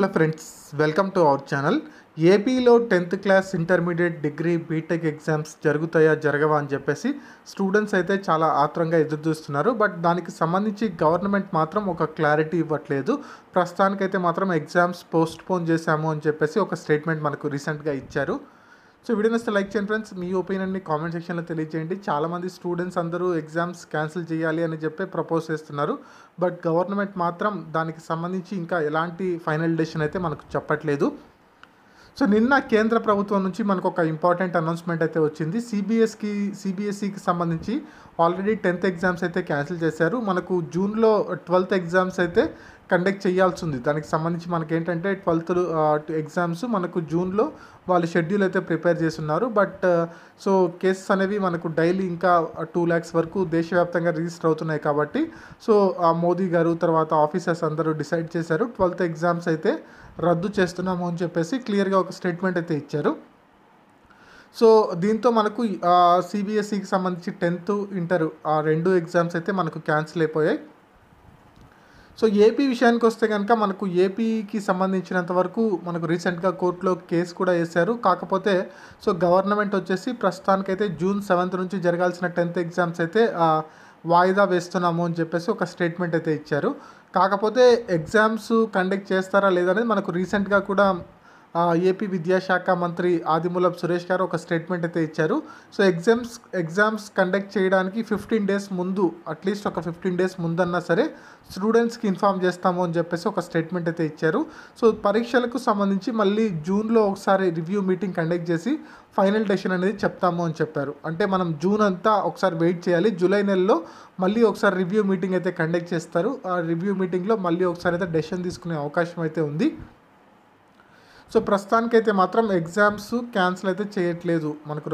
hello friends welcome to our channel ఏపీలో tenth class intermediate degree BTech exams జరుగుతాయా జరగవా అని చెప్పేసి స్టూడెంట్స్ అయితే చాలా ఆత్రంగా ఎదురు చూస్తున్నారు బట్ దానికి సంబంధించి గవర్నమెంట్ మాత్రం ఒక క్లారిటీ ఇవ్వట్లేదు ప్రస్తుతానికైతే మాత్రం ఎగ్జామ్స్ పోస్ట్ పోన్ చేశాము అని చెప్పేసి ఒక స్టేట్మెంట్ మనకు రీసెంట్గా ఇచ్చారు సో వీడియో నచ్చితే లైక్ చేయండి ఫ్రెండ్స్ మీ ఒపీనియన్ని కామెంట్ సెక్షన్లో తెలియజేయండి చాలామంది స్టూడెంట్స్ అందరూ ఎగ్జామ్స్ క్యాన్సిల్ చేయాలి అని చెప్పి ప్రపోజ్ చేస్తున్నారు బట్ గవర్నమెంట్ మాత్రం దానికి సంబంధించి ఇంకా ఎలాంటి ఫైనల్ డెసిషన్ అయితే మనకు చెప్పట్లేదు సో నిన్న కేంద్ర ప్రభుత్వం నుంచి మనకు ఒక ఇంపార్టెంట్ అనౌన్స్మెంట్ అయితే వచ్చింది సిబిఎస్కి సిబిఎస్ఈకి e సంబంధించి ఆల్రెడీ టెన్త్ ఎగ్జామ్స్ అయితే క్యాన్సిల్ చేశారు మనకు జూన్లో ట్వెల్త్ ఎగ్జామ్స్ అయితే కండక్ట్ చేయాల్సి ఉంది దానికి సంబంధించి మనకి ఏంటంటే ట్వెల్త్ ఎగ్జామ్స్ మనకు జూన్లో వాళ్ళు షెడ్యూల్ అయితే ప్రిపేర్ చేస్తున్నారు బట్ సో కేసెస్ అనేవి మనకు డైలీ ఇంకా టూ ల్యాక్స్ వరకు దేశవ్యాప్తంగా రిజిస్టర్ అవుతున్నాయి కాబట్టి సో మోదీ గారు తర్వాత ఆఫీసర్స్ అందరూ డిసైడ్ చేశారు ట్వెల్త్ ఎగ్జామ్స్ అయితే రద్దు చేస్తున్నాము అని చెప్పేసి క్లియర్గా ఒక స్టేట్మెంట్ అయితే ఇచ్చారు సో దీంతో మనకు సిబిఎస్ఈకి e సంబంధించి టెన్త్ ఇంటర్ ఆ రెండు ఎగ్జామ్స్ అయితే మనకు క్యాన్సిల్ అయిపోయాయి సో ఏపీ విషయానికి వస్తే కనుక మనకు ఏపీకి సంబంధించినంత వరకు మనకు రీసెంట్గా కోర్టులో కేసు కూడా వేశారు కాకపోతే సో గవర్నమెంట్ వచ్చేసి ప్రస్తుతానికైతే జూన్ సెవెంత్ నుంచి జరగాల్సిన టెన్త్ ఎగ్జామ్స్ అయితే వాయిదా వేస్తున్నాము అని చెప్పేసి ఒక స్టేట్మెంట్ అయితే ఇచ్చారు కాకపోతే ఎగ్జామ్స్ కండక్ట్ చేస్తారా లేదనేది మనకు రీసెంట్గా కూడా ఏపీ విద్యాశాఖ మంత్రి ఆదిమూలపు సురేష్ గారు ఒక స్టేట్మెంట్ అయితే ఇచ్చారు సో ఎగ్జామ్స్ ఎగ్జామ్స్ కండక్ట్ చేయడానికి ఫిఫ్టీన్ డేస్ ముందు అట్లీస్ట్ ఒక ఫిఫ్టీన్ డేస్ ముందన్నా సరే స్టూడెంట్స్కి ఇన్ఫామ్ చేస్తాము అని చెప్పేసి ఒక స్టేట్మెంట్ అయితే ఇచ్చారు సో పరీక్షలకు సంబంధించి మళ్ళీ జూన్లో ఒకసారి రివ్యూ మీటింగ్ కండక్ట్ చేసి ఫైనల్ డెసిషన్ అనేది చెప్తాము అని చెప్పారు అంటే మనం జూన్ అంతా ఒకసారి వెయిట్ చేయాలి జూలై నెలలో మళ్ళీ ఒకసారి రివ్యూ మీటింగ్ అయితే కండక్ట్ చేస్తారు ఆ రివ్యూ మీటింగ్లో మళ్ళీ ఒకసారి అయితే డెసిషన్ తీసుకునే అవకాశం అయితే ఉంది సో ప్రస్తుతానికైతే మాత్రం ఎగ్జామ్స్ క్యాన్సిల్ అయితే చేయట్లేదు మనకు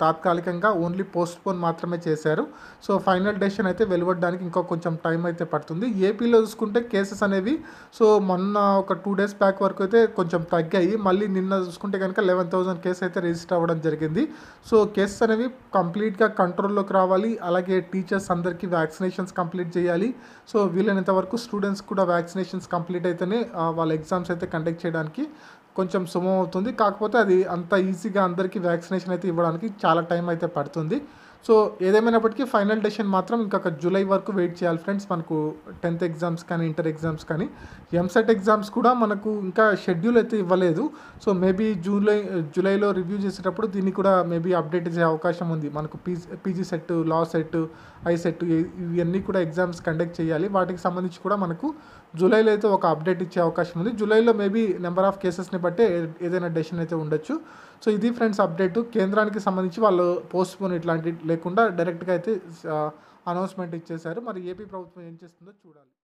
తాత్కాలికంగా ఓన్లీ పోస్ట్ పోన్ మాత్రమే చేశారు సో ఫైనల్ డెసిషన్ అయితే వెలువడడానికి ఇంకా కొంచెం టైం అయితే పడుతుంది ఏపీలో చూసుకుంటే కేసెస్ అనేవి సో మొన్న ఒక టూ డేస్ బ్యాక్ వరకు అయితే కొంచెం తగ్గాయి మళ్ళీ నిన్న చూసుకుంటే కనుక లెవెన్ థౌసండ్ కేసు అయితే రిజిస్టర్ అవ్వడం జరిగింది సో కేసెస్ అనేవి కంప్లీట్గా కంట్రోల్లోకి రావాలి అలాగే టీచర్స్ అందరికీ వ్యాక్సినేషన్స్ కంప్లీట్ చేయాలి సో వీలైనంత వరకు స్టూడెంట్స్ కూడా వ్యాక్సినేషన్స్ కంప్లీట్ అయితేనే వాళ్ళ ఎగ్జామ్స్ అయితే కండక్ట్ చేయడానికి కొంచెం సుమం అవుతుంది కాకపోతే అది అంత ఈజీగా అందరికీ వ్యాక్సినేషన్ అయితే ఇవ్వడానికి చాలా టైం అయితే పడుతుంది సో ఏదేమైనప్పటికీ ఫైనల్ డెసిషన్ మాత్రం ఇంకొక జూలై వరకు వెయిట్ చేయాలి ఫ్రెండ్స్ మనకు టెన్త్ ఎగ్జామ్స్ కానీ ఇంటర్ ఎగ్జామ్స్ కానీ ఎంసెట్ ఎగ్జామ్స్ కూడా మనకు ఇంకా షెడ్యూల్ అయితే ఇవ్వలేదు సో మేబీ జూలై జూలైలో రివ్యూ చేసేటప్పుడు దీన్ని కూడా మేబీ అప్డేట్ చేసే అవకాశం ఉంది మనకు PG PG CET law CET I CET ఇవన్నీ కూడా ఎగ్జామ్స్ కండక్ట్ చేయాలి వాటికి సంబంధించి కూడా మనకు జూలైలో అయితే ఒక అప్డేట్ ఇచ్చే అవకాశం ఉంది జూలైలో మేబీ నెంబర్ ఆఫ్ కేసెస్ని బట్టి ఏదైనా డెసిషన్ అయితే ఉండొచ్చు సో ఇది ఫ్రెండ్స్ అప్డేట్ కేంద్రానికి సంబంధించి వాళ్ళు పోస్ట్పోన్ ఇట్లాంటి లేకుండా డైరెక్ట్గా అయితే అనౌన్స్మెంట్ ఇచ్చేశారు మరి ఏపీ ప్రభుత్వం ఏం చేస్తుందో చూడాలి